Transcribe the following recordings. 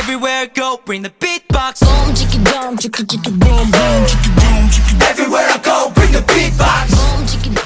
Everywhere I go, bring the beatbox. Boom, chicka, boom, chicka, chicka, boom, boom, chicka, boom, chicka. Everywhere I go, bring the beatbox. Boom, chicka.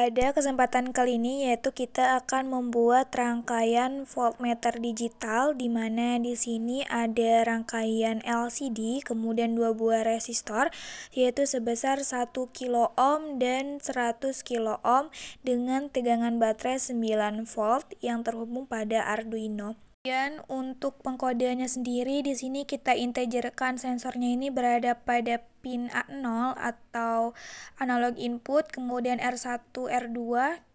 Pada kesempatan kali ini yaitu kita akan membuat rangkaian voltmeter digital di mana di sini ada rangkaian LCD kemudian dua buah resistor yaitu sebesar 1 kilo ohm dan 100 kilo ohm dengan tegangan baterai 9 volt yang terhubung pada Arduino. Kemudian untuk pengkodeannya sendiri di sini kita integerkan sensornya ini berada pada pin A0 atau analog input, kemudian R1, R2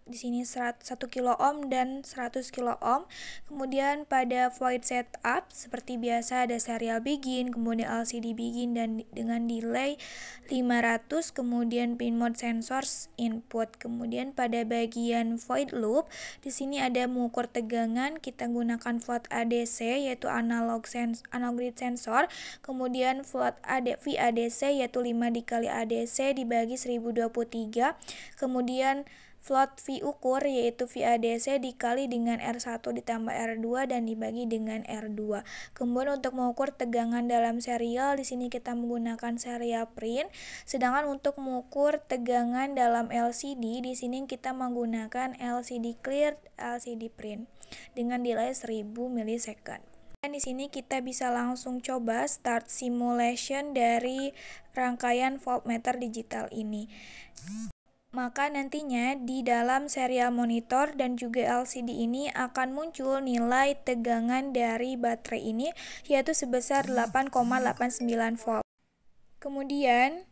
di sini 1 kilo ohm dan 100 kilo ohm. Kemudian pada void setup seperti biasa ada serial begin, kemudian LCD begin dan dengan delay 500, kemudian pin mode sensors input. Kemudian pada bagian void loop di sini ada mengukur tegangan, kita gunakan float ADC yaitu analog sens analog grid sensor. Kemudian float AD VADC yaitu 5 dikali ADC dibagi 1023. Kemudian Float V ukur yaitu VADC dikali dengan R1 ditambah R2 dan dibagi dengan R2. Kemudian untuk mengukur tegangan dalam serial di sini kita menggunakan serial print, sedangkan untuk mengukur tegangan dalam LCD di sini kita menggunakan LCD clear LCD print dengan delay 1000 ms. Dan di sini kita bisa langsung coba start simulation dari rangkaian voltmeter digital ini maka nantinya di dalam serial monitor dan juga LCD ini akan muncul nilai tegangan dari baterai ini yaitu sebesar 8,89 volt. Kemudian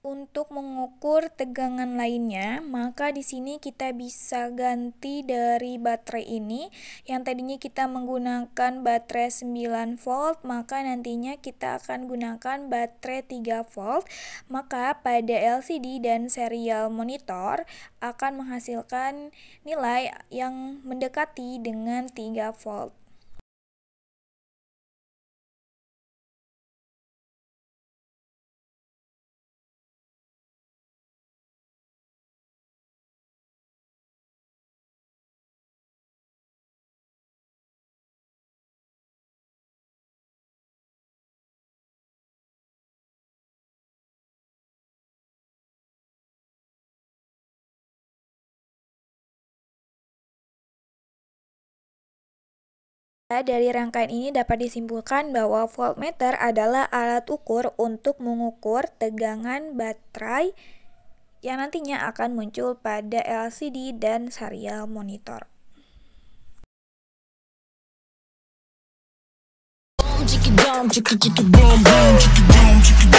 untuk mengukur tegangan lainnya, maka di sini kita bisa ganti dari baterai ini yang tadinya kita menggunakan baterai 9 volt, maka nantinya kita akan gunakan baterai 3 volt. Maka pada LCD dan serial monitor akan menghasilkan nilai yang mendekati dengan 3 volt. Dari rangkaian ini dapat disimpulkan bahwa voltmeter adalah alat ukur untuk mengukur tegangan baterai yang nantinya akan muncul pada LCD dan serial monitor.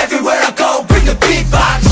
Everywhere I go, bring the beatbox.